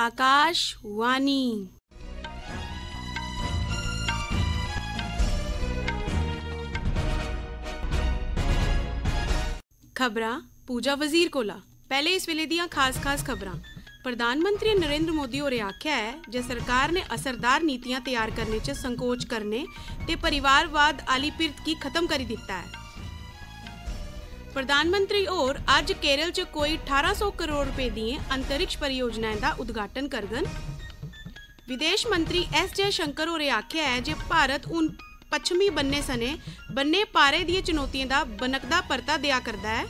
आकाशवाणी खबरां पूजा वजीर कोला पहले इस वेले दिया खास खास खबरां प्रधानमंत्री नरेंद्र मोदी और आख्या है जे सरकार ने असरदार नीतियां तैयार करने च संकोच करने ते परिवारवाद आली पिरत की खत्म करी दिता है ਪ੍ਰਧਾਨ ਮੰਤਰੀ ਔਰ ਅੱਜ ਕੇਰਲ ਚ ਕੋਈ 1800 ਕਰੋੜ ਰੁਪਏ ਦੀਆਂ ਅੰਤਰਿਕਸ਼ ਪਰਿਯੋਜਨਾਵਾਂ ਦਾ ਉਦਘਾਟਨ ਕਰਗਨ ਵਿਦੇਸ਼ ਮੰਤਰੀ ਐਸ ਜੇ ਸ਼ੰਕਰ ਹੋਰੇ ਆਖਿਆ ਹੈ ਜੇ ਭਾਰਤ ਉਨ ਪੱਛਮੀ ਬੰਨੇ ਸਨੇ ਬੰਨੇ ਪਾਰੇ ਦੀਆਂ ਚੁਣੌਤੀਆਂ ਦਾ ਬਨਕਦਾ ਪਰਤਾ ਦਿਆ ਕਰਦਾ ਹੈ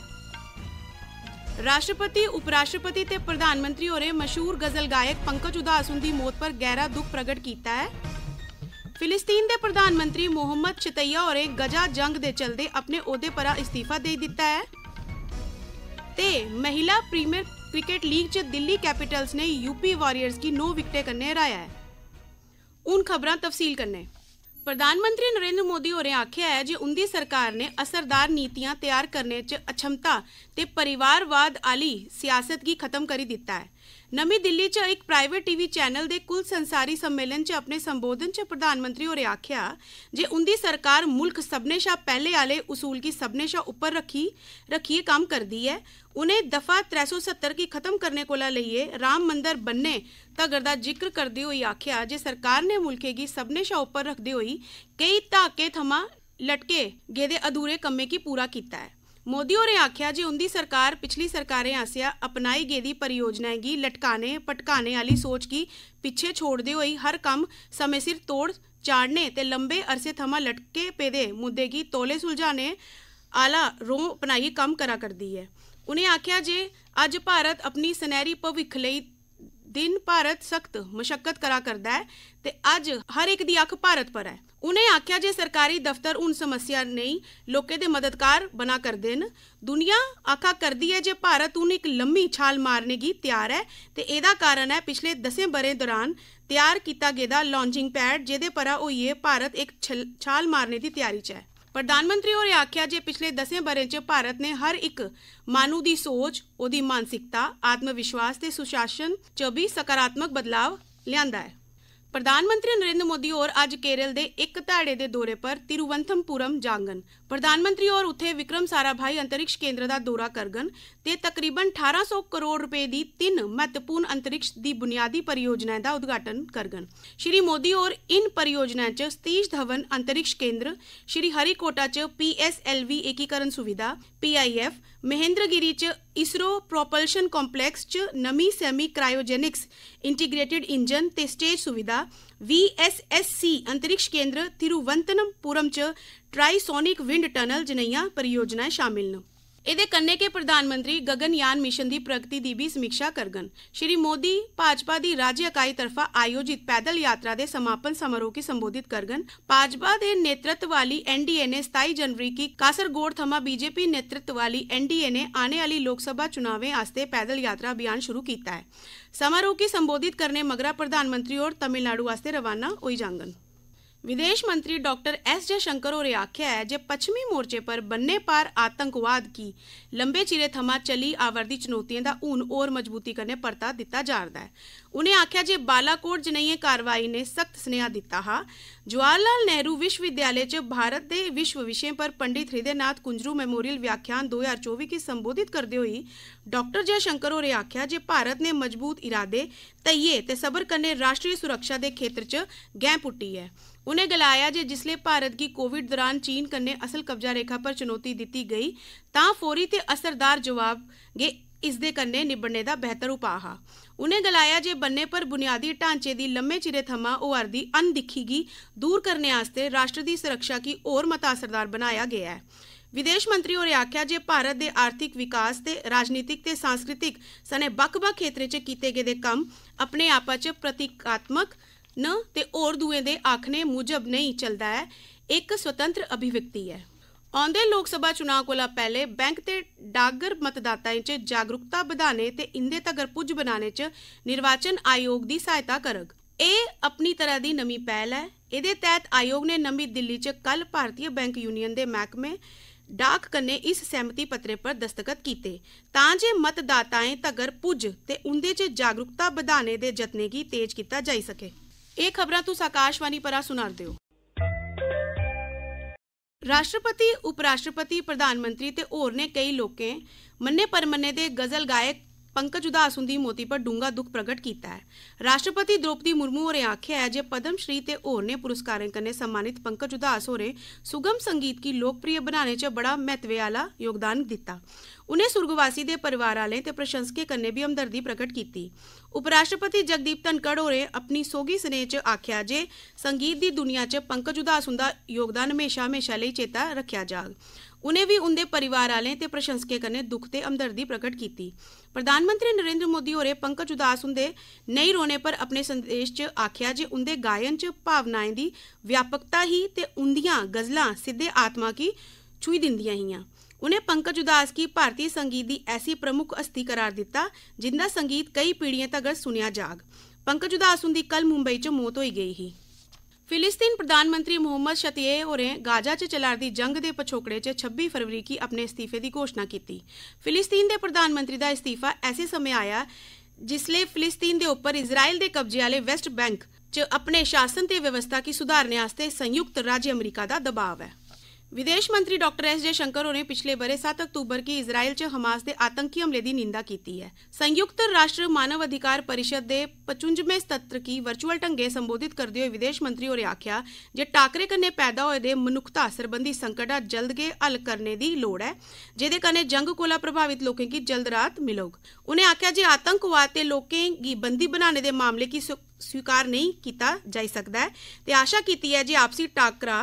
ਰਾਸ਼ਟਰਪਤੀ ਉਪ ਰਾਸ਼ਟਰਪਤੀ ਤੇ ਪ੍ਰਧਾਨ ਮੰਤਰੀ ਹੋਰੇ ਮਸ਼ਹੂਰ ਗਜ਼ਲ ਗਾਇਕ ਪੰਕਜ ਉਧਾਸੁਨ ਦੀ ਮੌਤ ਪਰ ਗਹਿਰਾ ਦੁੱਖ ਪ੍ਰਗਟ ਕੀਤਾ ਹੈ ਫਿਲਿਸਤੀਨ ਦੇ ਪ੍ਰਧਾਨ ਮੰਤਰੀ ਮੁਹੰਮਦ ਚਤਈਆ ਹੋਰੇ ਗਜ਼ਾ ਜੰਗ ਦੇ ਚਲਦੇ ਆਪਣੇ ਅਹੁਦੇ ਪਰਾ ਅਸਤੀਫਾ ਦੇ ਦਿੱਤਾ ਹੈ ਤੇ ਮਹਿਲਾ ਪ੍ਰੀਮੀਅਰ ਕ੍ਰਿਕਟ ਲੀਗ 'ਚ ਦਿੱਲੀ ਕੈਪੀਟਲਸ ਨੇ ਯੂਪੀ ਵਾਰੀਅਰਸ ਕੀ 9 ਵਿਕਟੇ ਕੰਨੇ ਹਰਾਇਆ ਹੈ ਉਨ ਖਬਰਾਂ ਤਫਸੀਲ ਕਰਨੇ ਪ੍ਰਧਾਨ ਮੰਤਰੀ ਨਰਿੰਦਰ ਮੋਦੀ ਹੋਰੇ ਆਖਿਆ ਹੈ ਜੇ ਉਹਦੀ ਸਰਕਾਰ ਨੇ ਅਸਰਦਾਰ ਨੀਤੀਆਂ ਤਿਆਰ ਕਰਨੇ 'ਚ ਅਛਮਤਾ ਤੇ ਪਰਿਵਾਰਵਾਦ ਵਾਲੀ ਸਿਆਸਤ ਕੀ ਖਤਮ ਕਰੀ ਦਿੱਤਾ ਹੈ ਨਵੀਂ दिल्ली च एक प्राइवेट टीवी चैनल ਦੇ कुल संसारी सम्मेलन 'ਚ अपने संबोधन च प्रधानमंत्री ਮੰਤਰੀ ਹੋਰੇ ਆਖਿਆ ਜੇ उंदी सरकार मुल्क सभनें शा पैह्ले आह्ले उसूल गी सभनें शा उप्पर रखी रखियै कम्म करदी ऐ उ'नें दफा त्रै सौ सत्तर गी खत्म करने कोला लेइयै राम मंदिर बनने तगर दा जिक्र करदे होई आख्या जे सरकार ने मुल्खै गी सभनें शा उप्पर रखदे होई केईं धाके थमां लटके गेदे अधूरे कम्में गी पूरा कीता ऐ मोदी होरें आखेआ जे उंदी सरकार पिछली सरकारें आसेआ अपनाई गेदी परियोजनाएं गी लटकाने पटकाने आह्ली सोच गी पिच्छे छोड़दे होई हर कम्म समें सिर तोड़ चाढ़ने ते लंबे अरसे थमां लटके पेदे मुद्दे गी तौले सुलझाने आला रों अपनाइयै कम्म करा करदी ऐ उ'नें आखेआ जे अज्ज भारत अपनी सुनहरी भविक्ख लेई ਦਿਨ ਭਾਰਤ ਸਖਤ ਮੁਸ਼ਕਲ ਕਰਾ ਕਰਦਾ ਹੈ ਤੇ ਅੱਜ ਹਰ ਇੱਕ ਦੀ ਅੱਖ ਭਾਰਤ ਪਰ ਹੈ ਉਹਨੇ ਆਖਿਆ ਜੇ ਸਰਕਾਰੀ ਦਫ਼ਤਰ ਉਹਨ ਸਮੱਸਿਆ ਨਹੀਂ ਲੋਕੇ ਦੇ ਮਦਦਕਾਰ ਬਣਾ ਕਰਦੇ ਦੇਣ ਦੁਨੀਆ ਆਖਾ ਕਰਦੀ ਹੈ ਜੇ ਭਾਰਤ ਉਹਨ ਇੱਕ ਲੰਮੀ ਛਾਲ ਮਾਰਨੇ ਦੀ ਤਿਆਰ ਹੈ ਤੇ ਇਹਦਾ ਕਾਰਨ ਹੈ ਪਿਛਲੇ ਦਸੇ ਬਰੇ ਦੌਰਾਨ ਤਿਆਰ ਕੀਤਾ ਗਿਆ ਲਾਂਚਿੰਗ ਪੈਡ ਜਿਹਦੇ ਪਰਾ ਉਹ ਇਹ ਭਾਰਤ ਇੱਕ ਛਾਲ ਮਾਰਨੇ ਦੀ ਤਿਆਰੀ 'ਚ ਹੈ ਪ੍ਰਧਾਨ ਮੰਤਰੀ ਹੋਰੇ ਆਖਿਆ ਜੇ ਪਿਛਲੇ 10 ਬਰੇ ਚ ਭਾਰਤ ਨੇ ਹਰ ਇੱਕ ਮਾਨੂ ਦੀ ਸੋਚ ਉਹਦੀ ਮਾਨਸਿਕਤਾ ਆਤਮ ਵਿਸ਼ਵਾਸ ਤੇ ਸੁਸ਼ਾਸਨ ਚ ਵੀ ਸਕਾਰਾਤਮਕ ਬਦਲਾਅ ਲਿਆਂਦਾ ਹੈ ਪ੍ਰਧਾਨ ਮੰਤਰੀ ਨਰਿੰਦਰ ਮੋਦੀ ਔਰ ਅੱਜ ਕੇਰਲ ਦੇ ਇੱਕ ਧਾੜੇ ਦੇ ਦੌਰੇ ਪਰ ਤਿਰੂਵੰਥਮਪੁਰਮ ਜਾਂਗਨ ਪ੍ਰਧਾਨ ਮੰਤਰੀ ਔਰ ਉੱਥੇ ਵਿਕਰਮ ਸਾਰਾਭਾਈ ਅੰਤਰਿਕਸ਼ ਕੇਂਦਰ ਦਾ ਦੌਰਾ ਕਰਗਨ ਤੇ ਤਕਰੀਬਨ 1800 ਕਰੋੜ ਰੁਪਏ ਦੀ ਤਿੰਨ ਮਹੱਤਵਪੂਰਨ ਅੰਤਰਿਕਸ਼ ਦੀ ਬੁਨਿਆਦੀ ਪਰਿਯੋਜਨਾ ਦਾ ਉਦਘਾਟਨ ਕਰਗਨ ਸ਼੍ਰੀ ਮੋਦੀ ਔਰ ਇਨ ਪਰਿਯੋਜਨਾ 'ਚ ਸਤੀਸ਼ ਧਵਨ ਅੰਤਰਿਕਸ਼ ਕੇਂਦਰ ਸ਼੍ਰੀ ਹਰੀਕੋਟਾ 'ਚ ਪੀਐਸਐਲਵੀ ਏਕੀਕਰਨ ਸੁਵਿਧਾ ਪੀਆਈਐਫ महेंद्रगिरी च इसरो प्रोपल्शन कॉम्प्लैक्स च नमी सैमी क्रायोजेनिक्स इंटीग्रेटिड इंजन ते स्टेज सुविधा वीएसएससी अंतरिक्ष केंद्र तिरुवनंतपुरम च ट्राईसोनिक विंड टनल जनेहियां परियोजनाएं शामिल न ਇਹਦੇ ਕੰਨੇ ਕੇ ਪ੍ਰਧਾਨ ਮੰਤਰੀ ਗਗਨਯਾਨ ਮਿਸ਼ਨ ਦੀ ਪ੍ਰਗਤੀ ਦੀ ਵੀ ਸਮੀਖਿਆ ਕਰਗਨ ਸ਼੍ਰੀ ਮੋਦੀ ਭਾਜਪਾ ਦੀ ਰਾਜ ਇਕਾਈ ਤਰਫਾ ਆਯੋਜਿਤ ਪੈਦਲ ਯਾਤਰਾ ਦੇ समापन समारोह की संबोधित करगन भाजपा के नेतृत्व वाली एनडीए ने सताई जनवरी की कासरगोड थमा बीजेपी नेतृत्व वाली एनडीए ने आने वाली लोकसभा चुनावें आस्ते पैदल यात्रा अभियान शुरू किया है समारोह की संबोधित करने मगरा प्रधानमंत्री और तमिलनाडु वास्ते रवाना हुई जांगन વિદેશ મંત્રી ડોક્ટર और आख्या है जे પશ્ચિમી मोर्चे पर બંને पार आतंकवाद की लंबे चिरे थमा चली आवर्दी चुनौतियों दा हून और मजबूती करने परता जा जा'रदा है उन्हें आख्या जे बालाकोट जनेहियें कार्रवाई ने सख्त सनेहा दिता हा जवाहरलाल नेहरू विश्वविद्यालय च भारत दे विश्व विषय पर पंडित हृदयनाथ कुंजरू मेमोरियल व्याख्यान 2024 की संबोधित करते हुए डॉक्टर जयशंकर और आख्या जे भारत ने मजबूत इरादे तइये ते सबर कन्नै राष्ट्रीय सुरक्षा दे खेतर च गैं पुट्टी है उन्हें गलाया जे जिसले भारत की कोविड दौरान चीन कन्नै असल कब्जा रेखा पर चुनौती दित्ती गई तां फौरी ते असरदार जवाब गे इसदे कन्नै निबड़ने दा बेहतर उपा हा उन्हें गलाया जे बन्ने पर बुनियादी ढांचे दी लम्मे चिरे थमां होआ'रदी अनदिक्खी गी दूर करने आस्तै राश्ट्र दी सुरक्षा की होर मता असरदार बनाया गया है विदेश मंत्री होरें आखेआ जे भारत दे आर्थिक विकास ते राजनीतिक ते सांस्कृतिक सने बक्ख बक्ख खेत्तरें च कीते गेदे कम्म अपने आपा च प्रतीकात्मक ਨ ਤੇ ਔਰ ਦੂਏ ਦੇ ਆਖਨੇ ਮੁਜਬ ਨਹੀਂ ਚੱਲਦਾ ਹੈ ਇੱਕ ਸੁਤੰਤਰ ਅਭਿਵਿਅਕਤੀ ਹੈ ਆਉਂਦੇ ਲੋਕ ਸਭਾ ਚੋਣਾਂ ਕੋਲਾ ਪਹਿਲੇ ਬੈਂਕ ਤੇ ਡਾਗਰ ਮਤਦਾਤਾਵਾਂ 'ਚ ਜਾਗਰੂਕਤਾ ਵਧਾਣੇ ਤੇ ਇੰਦੇ ਤੱਕ ਪੁੱਜ ਬਣਾਣੇ 'ਚ ਨਿਰਵਾਚਨ ਆਯੋਗ ਦੀ ਸਹਾਇਤਾ ਕਰਗ ਇਹ ਆਪਣੀ ਤਰ੍ਹਾਂ ਦੀ ਨਵੀਂ ਪਹਿਲ ਹੈ ਇਹਦੇ ਤਹਿਤ ਆਯੋਗ ਨੇ ਨਵੀਂ ਦਿੱਲੀ 'ਚ ਕੱਲ ਭਾਰਤੀ ਬੈਂਕ ਯੂਨੀਅਨ ਦੇ ਮਹਿਕਮੇ ਡਾਕ ਕੰਨੇ ਇਸ ਸਹਿਮਤੀ ਪੱਤਰੇ ਪਰ ਦਸਤਖਤ ਕੀਤੇ ਤਾਂ ਜੇ ਮਤਦਾਤਾਵਾਂ ਤੱਕ ਪੁੱਜ ਤੇ ਉਹਦੇ 'ਚ ਜਾਗਰੂਕਤਾ ਵਧਾਣੇ ਦੇ ਯਤਨੇ ਕੀ ਤੇਜ਼ ਕੀਤਾ ਜਾਈ ਸਕੇ ਇਹ ਖਬਰਾਂ ਤੁਸੀਂ ਆਕਾਸ਼ਵਾਣੀ ਪਰਾ ਸੁਣਾਉਂਦੇ ਹੋ ਰਾਸ਼ਟਰਪਤੀ ਉਪ ਰਾਸ਼ਟਰਪਤੀ ਪ੍ਰਧਾਨ ਮੰਤਰੀ ਤੇ ਹੋਰ ਨੇ ਕਈ ਲੋਕੇ ਮੰਨੇ ਪਰਮੰਨੇ ਦੇ ਗਜ਼ਲ ਗਾਇਕ पंकज उदास हुंदी मौती पर डूंगा दुख प्रकट कीता है राष्ट्रपति द्रौपदी मुर्मू होरें आखेआ है जे श्री ते ने पुरस्कारें कन्ने सम्मानित पंकज उदास होरें सुगम संगीत की लोकप्रिय बनाने च बड़ा महत्व आला योगदान दिता उन्हें सुर्गवासी दे परिवार आले ते प्रशंसकें कन्ने भी हमदर्दी प्रकट कीती उपराष्ट्रपति जगदीप धनखड़ होरें अपनी सोगी स्नेह च आखेआ जे संगीत दी दुनिया च पंकज उदास हुंदा योगदान हमेशा हमेशा लई चेता रक्खेआ जाग उन्हें भी उंदे परिवार आह्लें ते प्रशंसकें कन्नै दुख ते हमदर्दी प्रगट कीती प्रधानमंत्री नरेंद्र मोदी होरें पंकज उदास हुंदे नेईं रौह्ने पर अपने संदेश च आखेआ जे उंदे गायन च भावनाएं दी व्यापकता ही ते उंदियां गज़लां सिद्दे आत्मा की छूही दिंदियां हियां उन्हें पंकज उधास की भारतीय संगीत दी ऐसी प्रमुख हस्ती करार दिता जिंदा संगीत कई पीढ़ियों तगर सुनेआ जाग पंकज उधास हुंदी कल मुंबई च मौत हो गई ही ਫਿਲਿਸਤੀਨ ਪ੍ਰਧਾਨ ਮੰਤਰੀ ਮੁਹੰਮਦ ਸ਼ਤੀਏ ਹੋਰੇ ਗਾਜ਼ਾ 'ਚ ਚੱਲਦੀ ਜੰਗ ਦੇ ਪਛੋਕੜੇ 'ਚ 26 ਫਰਵਰੀ ਕੀ ਆਪਣੇ ਅਸਤੀਫੇ ਦੀ ਘੋਸ਼ਣਾ ਕੀਤੀ ਫਿਲਿਸਤੀਨ ਦੇ ਪ੍ਰਧਾਨ ਮੰਤਰੀ ਦਾ ਅਸਤੀਫਾ ਐਸੇ ਸਮੇਂ ਆਇਆ ਜਿਸ ਲਈ ਫਿਲਿਸਤੀਨ ਦੇ ਉੱਪਰ ਇਜ਼ਰਾਈਲ ਦੇ ਕਬਜ਼ੇ ਵਾਲੇ ਵੈਸਟ ਬੈਂਕ 'ਚ ਆਪਣੇ ਸ਼ਾਸਨ ਤੇ ਵਿਵਸਥਾ ਕੀ ਸੁਧਾਰਨੇ ਵਾਸਤੇ ਸੰਯੁਕਤ ਰਾਜ ਅਮਰੀਕਾ ਦਾ ਦਬਾਅ ਹੈ ਵਿਦੇਸ਼ ਮੰਤਰੀ ਡਾਕਟਰ ਐਸ ਜੇ ਸ਼ੰਕਰ ਹੋਰੇ ਪਿਛਲੇ ਬਰੇ 7 ਅਕਤੂਬਰ ਕੀ ਇਜ਼ਰਾਈਲ 'ਚ ਹਮਾਸ ਦੇ ਆਤੰਕੀ ਹਮਲੇ ਦੀ ਨਿੰਦਾ ਕੀਤੀ ਹੈ ਸੰਯੁਕਤ ਰਾਸ਼ਟਰ ਮਾਨਵ ਅਧਿਕਾਰ ਪਰਿਸ਼ਦ ਦੇ 55ਵੇਂ ਸਤਰ ਕੀ ਵਰਚੁਅਲ ਢੰਗੇ ਸੰਬੋਧਿਤ ਕਰਦੇ ਹੋਏ ਵਿਦੇਸ਼ ਮੰਤਰੀ ਹੋਰੇ ਆਖਿਆ ਜੇ ਟਾਕਰੇ ਕਨੇ ਪੈਦਾ ਹੋਏ ਦੇ ਮਨੁੱਖਤਾ ਸੰਬੰਧੀ ਸੰਕਟਾਂ ਜਲਦ ਕੇ ਹੱਲ ਕਰਨੇ ਦੀ ਲੋੜ ਹੈ ਜਿਹਦੇ ਕਨੇ ਜੰਗ ਕੋਲਾ ਪ੍ਰਭਾਵਿਤ ਲੋਕਾਂ ਕੀ ਜਲਦ ਰਾਤ ਮਿਲੋਗ ਉਹਨੇ ਆਖਿਆ ਜੇ ਆਤੰਕਵਾਦ ਤੇ ਲੋਕਾਂ ਦੀ ਬੰਦੀ ਬਣਾਉਣੇ ਦੇ ਮਾਮਲੇ ਕੀ स्वीकार नहीं किया जा सकता है तो आशा की है जी आपसी टाकरा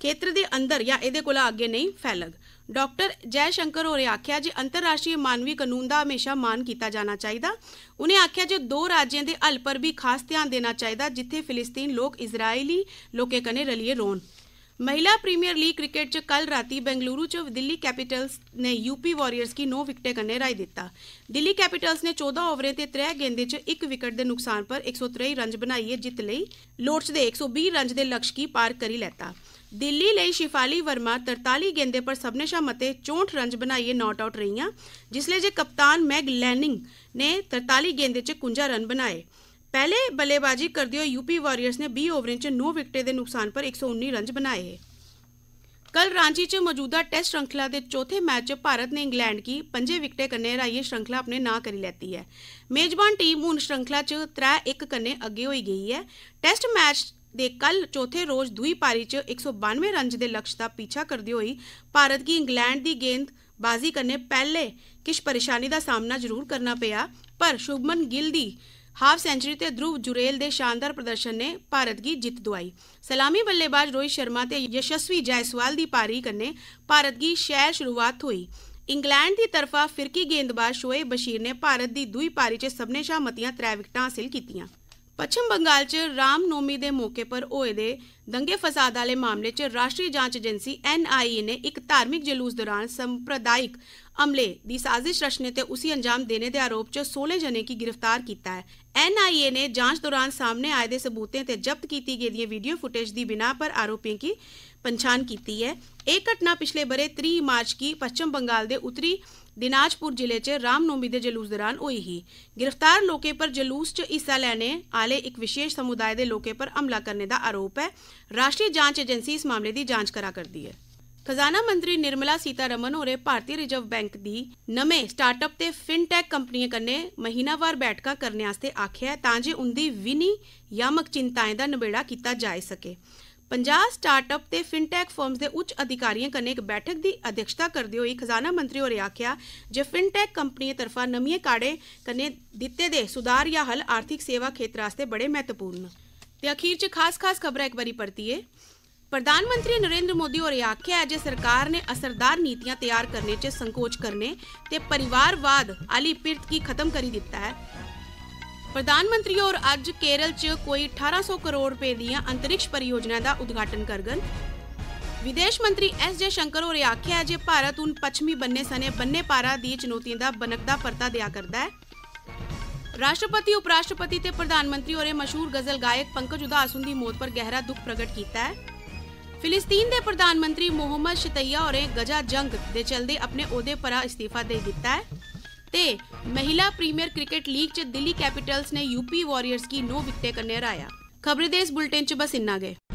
ਖੇਤਰ ਦੇ ਅੰਦਰ ਜਾਂ ਇਹਦੇ ਕੋਲ ਅੱਗੇ ਨਹੀਂ ਫੈਲਗ ਡਾਕਟਰ ਜੈ ਸ਼ੰਕਰ ਹੋਰੇ ਆਖਿਆ ਜੀ ਅੰਤਰਰਾਸ਼ਟਰੀ ਮਾਨਵੀ ਕਾਨੂੰਨ ਦਾ ਹਮੇਸ਼ਾ ਮਾਨ ਕੀਤਾ ਜਾਣਾ ਚਾਹੀਦਾ ਉਹਨੇ ਆਖਿਆ ਜੇ ਦੋ ਰਾਜਿਆਂ ਦੇ ਹੱਲ ਪਰ ਵੀ ਖਾਸ ਧਿਆਨ ਦੇਣਾ ਚਾਹੀਦਾ ਜਿੱਥੇ ਫਿਲਿਸਤੀਨ ਲੋਕ ਇਜ਼ਰਾਈਲੀ ਲੋਕੇ ਕਨੇ ਰਲੀਏ ਰੋਣ महिला प्रीमियर लीग क्रिकेट च कल रातीं बेंगलुरु च दिल्ली कैपिटल्स ने यूपी वॉरियर्स की नौ विकटें कन्नै हराई दित्ता दिल्ली कैपिटल्स ने चौदह ओवरें ते त्रै गेंदें च इक विकेट दे नुकसान पर 153 रन बनाइयै जित्त लेई लोड़चदे 120 रन दे लक्ष्य गी पार करी लैता दिल्ली लेई शिफाली वर्मा तरताली गेंदें पर सभनें शा मते चौंठ रन बनाइए नॉट आउट रही जिसलै जे कप्तान मैग लैनिंग ने तरताली गेंदें च कुंजा रन बनाए ਪਹਿਲੇ ਬੱਲੇਬਾਜ਼ੀ ਕਰਦੇ ਹੋਏ ਯੂਪੀ ਵਾਰੀਅਰਸ ਨੇ 20 ਓਵਰਾਂ 'ਚ 9 ਵਿਕਟਾਂ ਦੇ ਨੁਕਸਾਨ ਪਰ 119 ਰਨ ਬਣਾਏ ਕੱਲ ਰਾਂਚੀ 'ਚ ਮੌਜੂਦਾ ਟੈਸਟ ਸ਼੍ਰੰਖਲਾ ਦੇ ਚੌਥੇ ਮੈਚ 'ਚ ਭਾਰਤ ਨੇ ਇੰਗਲੈਂਡ ਕੀ 5 ਵਿਕਟਾਂ ਕੰਨੇ ਹਰਾਈਏ ਸ਼੍ਰੰਖਲਾ ਆਪਣੇ ਨਾਂ ਕਰੀ ਲੈਤੀ ਹੈ ਮੇਜ਼ਬਾਨ ਟੀਮ ਹੁਣ ਸ਼੍ਰੰਖਲਾ 'ਚ 3-1 ਕੰਨੇ ਅੱਗੇ ਹੋਈ ਗਈ ਹੈ ਟੈਸਟ ਮੈਚ ਦੇ ਕੱਲ ਚੌਥੇ ਰੋਜ਼ ਦੂਈ ਪਾਰੀ 'ਚ 192 ਰਨ ਦੇ ਲਕਸ਼ ਦਾ ਪਿੱਛਾ ਕਰਦੇ ਹੋਈ ਭਾਰਤ ਕੀ ਇੰਗਲੈਂਡ ਦੀ ਗੇਂਦ ਬਾਜ਼ੀ ਕਰਨੇ ਪਹਿਲੇ ਕਿਸ ਪਰੇਸ਼ਾਨੀ ਦਾ ਸਾਹਮਣਾ ਜ਼ਰੂਰ ਕਰਨਾ ਪਿਆ ਪਰ ਸ਼ੁਭਮਨ ਗਿੱਲ ਦੀ ਹਾਫ ਸੈਂਚਰੀ ਤੇ ਧਰੂਵ ਜੁਰੇਲ ਦੇ ਸ਼ਾਨਦਾਰ ਪ੍ਰਦਰਸ਼ਨ ਨੇ ਭਾਰਤ ਦੀ ਜਿੱਤ ਦਵਾਈ ਸਲਾਮੀ ਬੱਲੇਬਾਜ਼ ਰੋਹਿਤ ਸ਼ਰਮਾ ਤੇ ਯਸ਼ਸਵੀ ਜੈਸਵਾਲ ਦੀ ਪਾਰੀ ਕਰਨੇ ਭਾਰਤ ਦੀ ਸ਼ਹਿਰ ਸ਼ੁਰੂਆਤ ਹੋਈ ਇੰਗਲੈਂਡ ਦੀ ਤਰਫਾ ਫਿਰਕੀ ਗੇਂਦਬਾਜ਼ ਸ਼ੋਏ ਬਸ਼ੀਰ ਨੇ ਭਾਰਤ ਦੀ ਦੂਈ ਪਾਰੀ 'ਚ ਸਭਨੇ ਸ਼ਾਮਤੀਆਂ ਮਤੀਆਂ ਵਿਕਟਾਂ ਹਾਸਲ ਕੀਤੀਆਂ ਪੱਛਮ ਬੰਗਾਲ 'ਚ ਰਾਮ ਨੋਮੀ ਦੇ ਮੌਕੇ ਪਰ ਹੋਏ ਦੇ दंगे फसाद वाले मामले च राष्ट्रीय जांच एजेंसी एन आई ए ने एक धार्मिक जलूस दौरान संप्रदायिक अमले की साजिश रचने से उसी अंजाम देने के दे आरोप च सोलह जने की गिरफ्तार किया है एन आई ए ने जांच दौरान सामने आए दे सबूतें ते जब्त की गई वीडियो फुटेज की बिना पर आरोपियों की पंछान की है एक घटना पिछले बरे त्री मार्च की पश्चिम बंगाल के उत्तरी दिनाजपुर जिले च रामनौमी के जलूस दौरान हुई ही गिरफ्तार लोगों पर जलूस च हिस्सा लेने आले एक विशेष समुदाय के लोगों पर हमला करने का आरोप है ਰਾਸ਼ਟਰੀ ਜਾਂਚ ਏਜੰਸੀ ਇਸ ਮਾਮਲੇ ਦੀ ਜਾਂਚ ਕਰਾ ਕਰਦੀ ਹੈ ਖਜ਼ਾਨਾ ਮੰਤਰੀ ਨਿਰਮਲਾ ਸੀਤਾਰਮਨ ਹੋਰੇ ਭਾਰਤੀ ਰਿਜ਼ਰਵ ਬੈਂਕ ਦੀ ਨਵੇਂ ਸਟਾਰਟਅਪ ਤੇ ਫਿਨਟੈਕ ਕੰਪਨੀਆਂ ਕੰਨੇ ਮਹੀਨਾਵਾਰ ਬੈਠਕਾਂ ਕਰਨ ਵਾਸਤੇ ਆਖਿਆ ਤਾਂ ਜੇ ਉਹਦੀ ਵਿਨੀ ਯਾਮਕ ਚਿੰਤਾਵਾਂ ਦਾ ਨਿਬੇੜਾ ਕੀਤਾ ਜਾ ਸਕੇ 50 ਸਟਾਰਟਅਪ ਤੇ ਫਿਨਟੈਕ ਫਰਮਸ ਦੇ ਉੱਚ ਅਧਿਕਾਰੀਆਂ ਕੰਨੇ ਇੱਕ ਬੈਠਕ ਦੀ ਅਧਿਕਸ਼ਤਾ ਕਰਦੇ ਹੋਏ ਖਜ਼ਾਨਾ ਮੰਤਰੀ ਹੋਰੇ ਆਖਿਆ ਜੇ ਫਿਨਟੈਕ ਕੰਪਨੀਆਂ ਤਰਫਾ ਨਵੀਆਂ ਕਾੜੇ ਕੰਨੇ ਦਿੱਤੇ ਦੇ ਸੁਧਾਰ ਜਾਂ ਹਲ ਆਰਥਿਕ ਸੇਵਾ ਖੇਤਰ ਵਾਸਤੇ ਬੜੇ ਮਹੱਤਵਪੂਰਨ ਤੇ ਅਖੀਰ 'ਚ ਖਾਸ-ਖਾਸ ਖਬਰਾਂ ਇੱਕ ਵਾਰੀ ਪੜਤੀਏ ਪ੍ਰਧਾਨ ਮੰਤਰੀ ਨਰਿੰਦਰ ਮੋਦੀ ਹੋਰ ਆਖਿਆ ਜੇ ਸਰਕਾਰ ਨੇ ਅਸਰਦਾਰ ਨੀਤੀਆਂ ਤਿਆਰ ਕਰਨੇ 'ਚ ਸੰਕੋਚ ਕਰਨੇ ਤੇ ਪਰਿਵਾਰਵਾਦ ਆਲੀ ਪਿਰਤ ਕੀ ਖਤਮ ਕਰੀ ਦਿੱਤਾ ਹੈ ਪ੍ਰਧਾਨ ਮੰਤਰੀ ਹੋਰ ਅੱਜ ਕੇਰਲ 'ਚ ਕੋਈ 1800 ਕਰੋੜ ਰੁਪਏ ਦੀਆਂ ਅੰਤਰਿਕਸ਼ ਪਰਿਯੋਜਨਾ ਦਾ ਉਦਘਾਟਨ ਕਰਗਨ ਵਿਦੇਸ਼ ਮੰਤਰੀ ਐਸ ਜੇ ਸ਼ੰਕਰ ਹੋਰ ਆਖਿਆ ਜੇ ਭਾਰਤ ਉਨ ਪੱਛਮੀ ਬੰਨੇ ਸਨੇ ਬੰਨੇ ਪਾਰਾ ਦੀ ਚੁਣੌਤੀਆਂ ਦਾ ਬਨਕਦਾ ਪਰਤਾ ਦਿਆ ਕਰਦਾ ਹੈ ਰਾਸ਼ਟਰਪਤੀ ਉਪ ਰਾਸ਼ਟਰਪਤੀ ਤੇ ਪ੍ਰਧਾਨ ਮੰਤਰੀ ਹੋਰੇ ਮਸ਼ਹੂਰ ਗਜ਼ਲ ਗਾਇਕ ਪੰਕਜ ਉਧਾਸੁਨ ਦੀ ਮੌਤ ਪਰ ਗਹਿਰਾ ਦੁੱਖ ਪ੍ਰਗਟ ਕੀਤਾ ਹੈ ਫਿਲਿਸਤੀਨ ਦੇ ਪ੍ਰਧਾਨ ਮੰਤਰੀ ਮੁਹੰਮਦ ਸ਼ਤਈਆ ਹੋਰੇ ਗਜ਼ਾ ਜੰਗ ਦੇ ਚਲਦੇ ਆਪਣੇ ਅਹੁਦੇ ਪਰਾ ਅਸਤੀਫਾ ਦੇ ਦਿੱਤਾ ਹੈ ਤੇ ਮਹਿਲਾ ਪ੍ਰੀਮੀਅਰ ਕ੍ਰਿਕਟ ਲੀਗ 'ਚ ਦਿੱਲੀ ਕੈਪੀਟਲਸ ਨੇ ਯੂਪੀ ਵਾਰੀਅਰਸ ਕੀ 9 ਵਿਕਟੇ ਕਰਨੇ ਹਰਾਇਆ ਖਬਰੇ ਦੇ ਇਸ ਬੁਲਟਨ 'ਚ ਬਸ ਇੰਨਾ ਗਏ